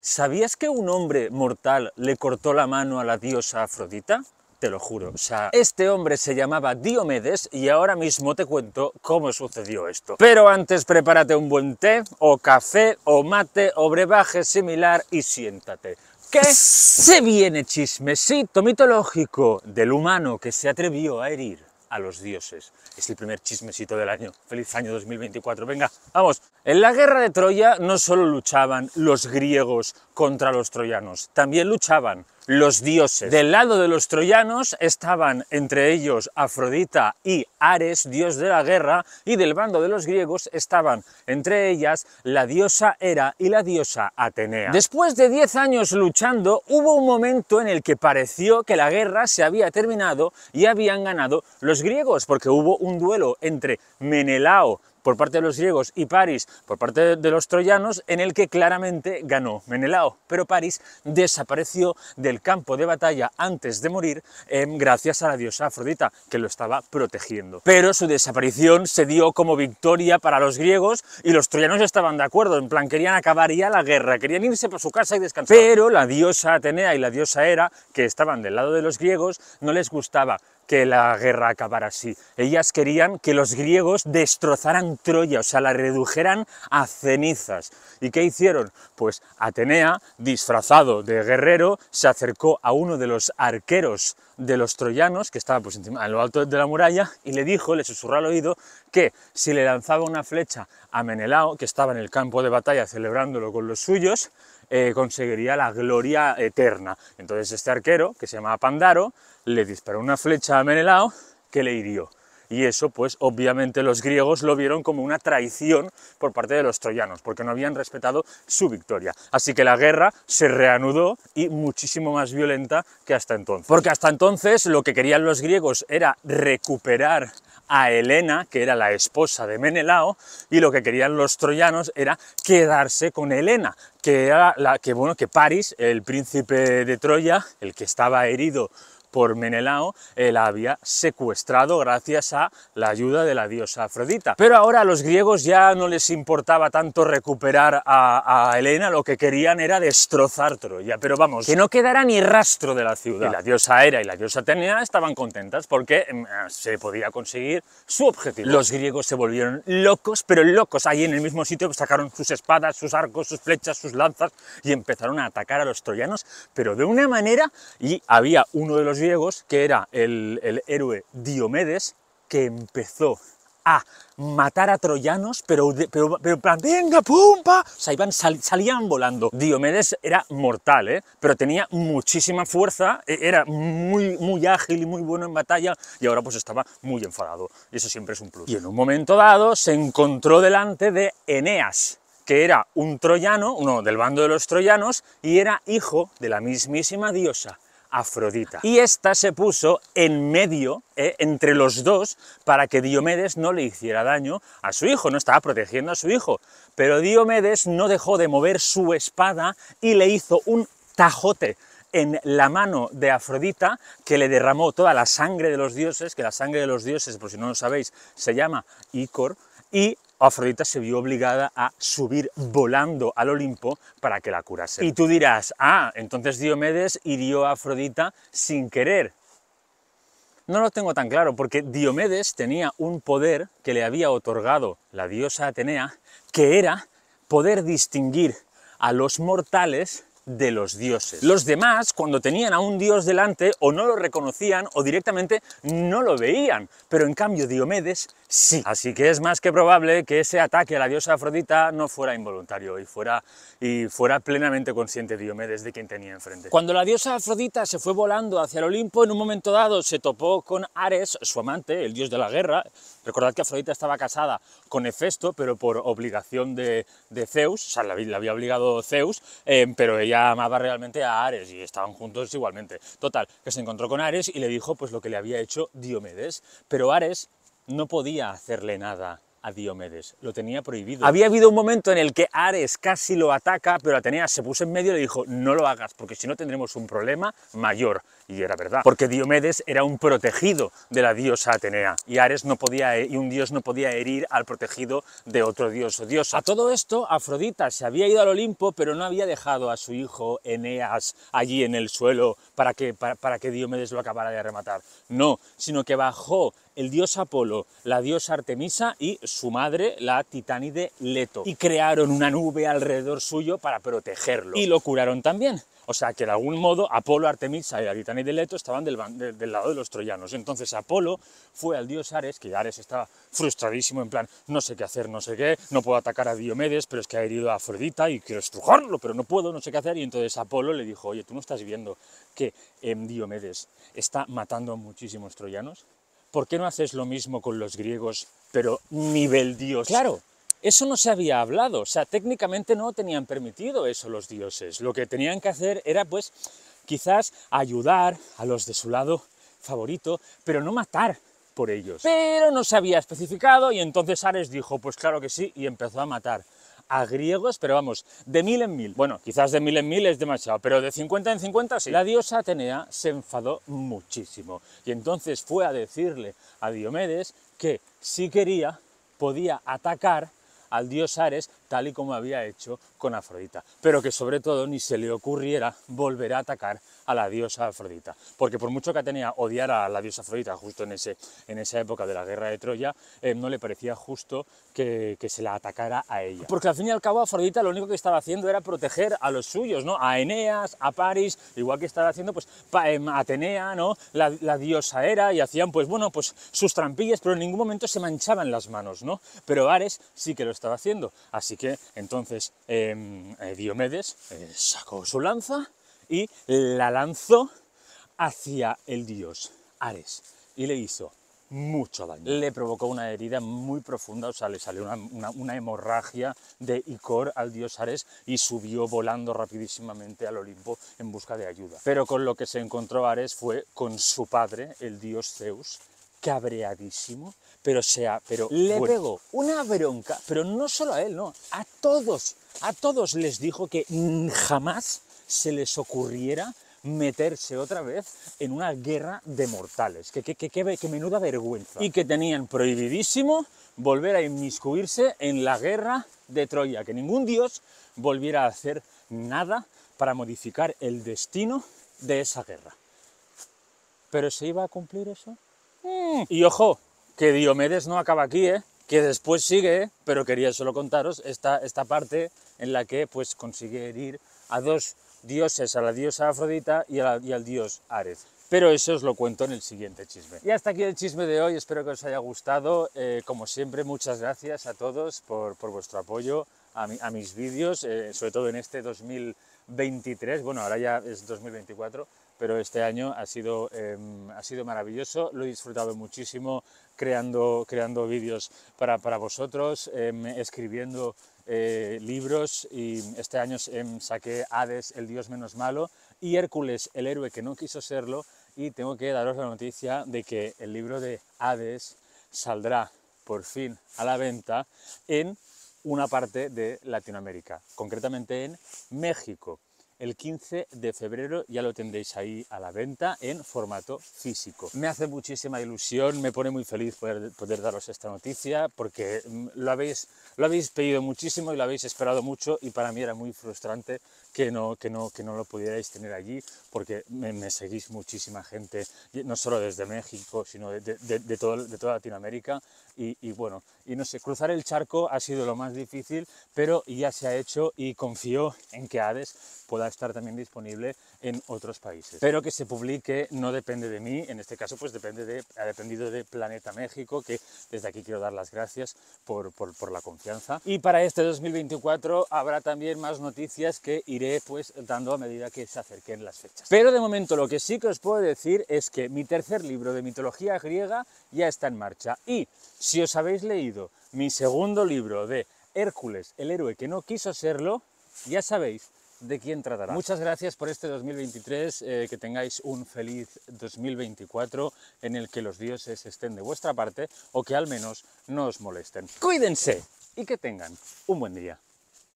¿Sabías que un hombre mortal le cortó la mano a la diosa Afrodita? Te lo juro, o sea, este hombre se llamaba Diomedes y ahora mismo te cuento cómo sucedió esto. Pero antes prepárate un buen té, o café, o mate, o brebaje similar y siéntate. ¿Qué? Se viene chismecito mitológico del humano que se atrevió a herir a los dioses. Es el primer chismecito del año. Feliz año 2024. Venga, vamos. En la guerra de Troya no solo luchaban los griegos contra los troyanos, también luchaban los dioses. Del lado de los troyanos estaban entre ellos Afrodita y Ares, dios de la guerra, y del bando de los griegos estaban entre ellas la diosa Hera y la diosa Atenea. Después de 10 años luchando, hubo un momento en el que pareció que la guerra se había terminado y habían ganado los griegos, porque hubo un duelo entre Menelao, por parte de los griegos y París por parte de los troyanos, en el que claramente ganó Menelao. Pero París desapareció del campo de batalla antes de morir eh, gracias a la diosa Afrodita, que lo estaba protegiendo. Pero su desaparición se dio como victoria para los griegos y los troyanos estaban de acuerdo, en plan querían acabar ya la guerra, querían irse por su casa y descansar. Pero la diosa Atenea y la diosa Hera, que estaban del lado de los griegos, no les gustaba que la guerra acabara así. Ellas querían que los griegos destrozaran Troya, o sea, la redujeran a cenizas. ¿Y qué hicieron? Pues Atenea, disfrazado de guerrero, se acercó a uno de los arqueros de los troyanos, que estaba pues encima, en lo alto de la muralla, y le dijo, le susurró al oído, que si le lanzaba una flecha a Menelao, que estaba en el campo de batalla celebrándolo con los suyos, eh, conseguiría la gloria eterna. Entonces este arquero, que se llama Pandaro, le disparó una flecha a Menelao que le hirió. Y eso, pues obviamente los griegos lo vieron como una traición por parte de los troyanos, porque no habían respetado su victoria. Así que la guerra se reanudó y muchísimo más violenta que hasta entonces. Porque hasta entonces lo que querían los griegos era recuperar a Helena, que era la esposa de Menelao, y lo que querían los troyanos era quedarse con Helena, que era la que, bueno, que París, el príncipe de Troya, el que estaba herido por Menelao él había secuestrado gracias a la ayuda de la diosa Afrodita. Pero ahora a los griegos ya no les importaba tanto recuperar a, Helena, lo que querían era destrozar Troya. Pero vamos, que no quedara ni rastro de la ciudad. Y la diosa Hera y la diosa Atenea estaban contentas porque mm, ah, se podía conseguir su objetivo. Los griegos se volvieron locos, pero locos. Ahí en el mismo sitio sacaron sus espadas, sus arcos, sus flechas, sus lanzas y empezaron a atacar a los troyanos, pero de una manera y había uno de los que era el, héroe Diomedes, que empezó a matar a troyanos, pero, pero, plan, venga, pumpa, o salían volando. Diomedes era mortal, ¿eh? pero tenía muchísima fuerza, e, era muy, muy ágil y muy bueno en batalla, y ahora pues estaba muy enfadado, y eso siempre es un plus. Y en un momento dado se encontró delante de Eneas, que era un troyano, uno del bando de los troyanos, y era hijo de la mismísima diosa Afrodita. Y esta se puso en medio, eh, entre los dos, para que Diomedes no le hiciera daño a su hijo, no estaba protegiendo a su hijo. Pero Diomedes no dejó de mover su espada y le hizo un tajote en la mano de Afrodita, que le derramó toda la sangre de los dioses, que la sangre de los dioses, por si no lo sabéis, se llama Icor, y Afrodita se vio obligada a subir volando al Olimpo para que la curase. Y tú dirás, ah, entonces Diomedes hirió a Afrodita sin querer. No lo tengo tan claro, porque Diomedes tenía un poder que le había otorgado la diosa Atenea, que era poder distinguir a los mortales de los dioses. Los demás, cuando tenían a un dios delante, o no lo reconocían o directamente no lo veían. Pero en cambio Diomedes sí. Así que es más que probable que ese ataque a la diosa Afrodita no fuera involuntario y fuera, y fuera plenamente consciente Diomedes de quien tenía enfrente. Cuando la diosa Afrodita se fue volando hacia el Olimpo, en un momento dado se topó con Ares, su amante, el dios de la guerra. Recordad que Afrodita estaba casada con Hefesto, pero por obligación de, de Zeus, o sea, la, había obligado Zeus, eh, pero ella amaba realmente a Ares y estaban juntos igualmente. Total, que se encontró con Ares y le dijo pues lo que le había hecho Diomedes. Pero Ares no podía hacerle nada a Diomedes, lo tenía prohibido. Había habido un momento en el que Ares casi lo ataca, pero Atenea se puso en medio y le dijo, no lo hagas, porque si no tendremos un problema mayor. Y era verdad, porque Diomedes era un protegido de la diosa Atenea, y Ares no podía, y un dios no podía herir al protegido de otro dios o diosa. A todo esto, Afrodita se había ido al Olimpo, pero no había dejado a su hijo Eneas allí en el suelo para que, para, para que Diomedes lo acabara de rematar. No, sino que bajó el dios Apolo, la diosa Artemisa y su madre, la titánide Leto. Y crearon una nube alrededor suyo para protegerlo. Y lo curaron también. O sea que de algún modo Apolo, Artemisa y la titánide Leto estaban del, lado de los troyanos. Entonces Apolo fue al dios Ares, que Ares estaba frustradísimo, en plan, no sé qué hacer, no sé qué, no puedo atacar a Diomedes, pero es que ha herido a Afrodita y quiero estrujarlo, pero no puedo, no sé qué hacer. Y entonces Apolo le dijo, oye, tú no estás viendo que em, Diomedes está matando a muchísimos troyanos. ¿por qué no haces lo mismo con los griegos, pero nivel dios? Claro, eso no se había hablado, o sea, técnicamente no tenían permitido eso los dioses. Lo que tenían que hacer era, pues, quizás ayudar a los de su lado favorito, pero no matar por ellos. Pero no se había especificado y entonces Ares dijo, pues claro que sí, y empezó a matar a griegos, pero vamos, de mil en mil. Bueno, quizás de mil en mil es demasiado, pero de 50 en 50 sí. La diosa Atenea se enfadó muchísimo y entonces fue a decirle a Diomedes que si quería podía atacar al dios Ares tal y como había hecho con Afrodita, pero que sobre todo ni se le ocurriera volver a atacar a la diosa Afrodita, porque por mucho que Atenea odiara a la diosa Afrodita justo en, ese, en esa época de la guerra de Troya, eh, no le parecía justo que, se la atacara a ella. Porque al fin y al cabo Afrodita lo único que estaba haciendo era proteger a los suyos, ¿no? A Eneas, a Paris, igual que estaba haciendo pues em, Atenea, ¿no? La, diosa era y hacían pues bueno, pues sus trampillas, pero en ningún momento se manchaban las manos, ¿no? Pero Ares sí que lo estaba haciendo, así entonces em, eh, Diomedes eh, sacó su lanza y la lanzó hacia el dios Ares y le hizo mucho daño. Le provocó una herida muy profunda, o sea, le salió una, una, hemorragia de icor al dios Ares y subió volando rapidísimamente al Olimpo en busca de ayuda. Pero con lo que se encontró Ares fue con su padre, el dios Zeus, cabreadísimo, pero sea, pero le pegó una bronca, pero no solo a él, no, a todos, a todos les dijo que jamás se les ocurriera meterse otra vez en una guerra de mortales, que, que, que menuda vergüenza. Y que tenían prohibidísimo volver a inmiscuirse en la guerra de Troya, que ningún dios volviera a hacer nada para modificar el destino de esa guerra. ¿Pero se iba a cumplir eso? Mm. Y ojo, que Diomedes no acaba aquí, ¿eh? que después sigue, ¿eh? pero quería solo contaros esta, esta parte en la que pues, consigue herir a dos dioses, a la diosa Afrodita y, al dios Ares. Pero eso os lo cuento en el siguiente chisme. Y hasta aquí el chisme de hoy, espero que os haya gustado. Eh, como siempre, muchas gracias a todos por, vuestro apoyo a, mis vídeos, sobre todo en este 2023, bueno, ahora ya es 2024, pero este año ha sido, em, ha sido maravilloso, lo he disfrutado muchísimo creando, creando vídeos para, vosotros, em, escribiendo eh, libros y este año em, saqué Hades, el dios menos malo, y Hércules, el héroe que no quiso serlo, y tengo que daros la noticia de que el libro de Hades saldrá por fin a la venta en una parte de Latinoamérica, concretamente en México el 15 de febrero ya lo tendréis ahí a la venta en formato físico. Me hace muchísima ilusión, me pone muy feliz poder, daros esta noticia porque mm, lo habéis, lo habéis pedido muchísimo y lo habéis esperado mucho y para mí era muy frustrante que no, que no, que no lo pudierais tener allí, porque me, seguís muchísima gente, no solo desde México, sino de, de, de, todo, de toda Latinoamérica. Y, y, bueno, y no sé, cruzar el charco ha sido lo más difícil, pero ya se ha hecho y confío en que Hades pueda estar también disponible en otros países. Pero que se publique no depende de mí, en este caso pues depende de, ha dependido de Planeta México, que desde aquí quiero dar las gracias por, por, por la confianza. Y para este 2024 habrá también más noticias que iré pues dando a medida que se acerquen las fechas. Pero de momento lo que sí que os puedo decir es que mi tercer libro de mitología griega ya está en marcha y si os habéis leído mi segundo libro de Hércules, el héroe que no quiso serlo, ya sabéis de quién tratará. Muchas gracias por este 2023, eh, que tengáis un feliz 2024 en el que los dioses estén de vuestra parte o que al menos no os molesten. Cuídense y que tengan un buen día.